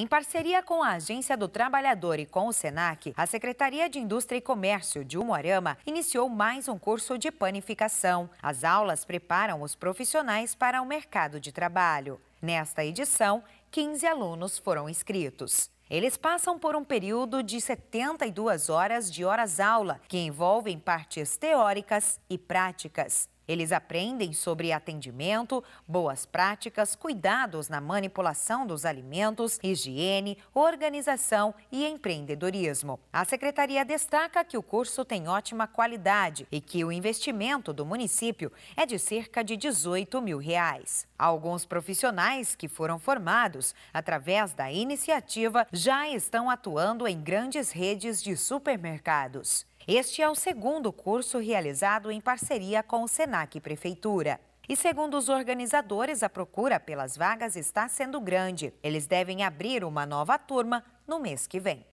Em parceria com a Agência do Trabalhador e com o SENAC, a Secretaria de Indústria e Comércio de Umuarama iniciou mais um curso de panificação. As aulas preparam os profissionais para o mercado de trabalho. Nesta edição, 15 alunos foram inscritos. Eles passam por um período de 72 horas de horas-aula, que envolvem partes teóricas e práticas. Eles aprendem sobre atendimento, boas práticas, cuidados na manipulação dos alimentos, higiene, organização e empreendedorismo. A secretaria destaca que o curso tem ótima qualidade e que o investimento do município é de cerca de 18 mil reais. Alguns profissionais que foram formados estados, através da iniciativa, já estão atuando em grandes redes de supermercados. Este é o segundo curso realizado em parceria com o SENAC Prefeitura. E segundo os organizadores, a procura pelas vagas está sendo grande. Eles devem abrir uma nova turma no mês que vem.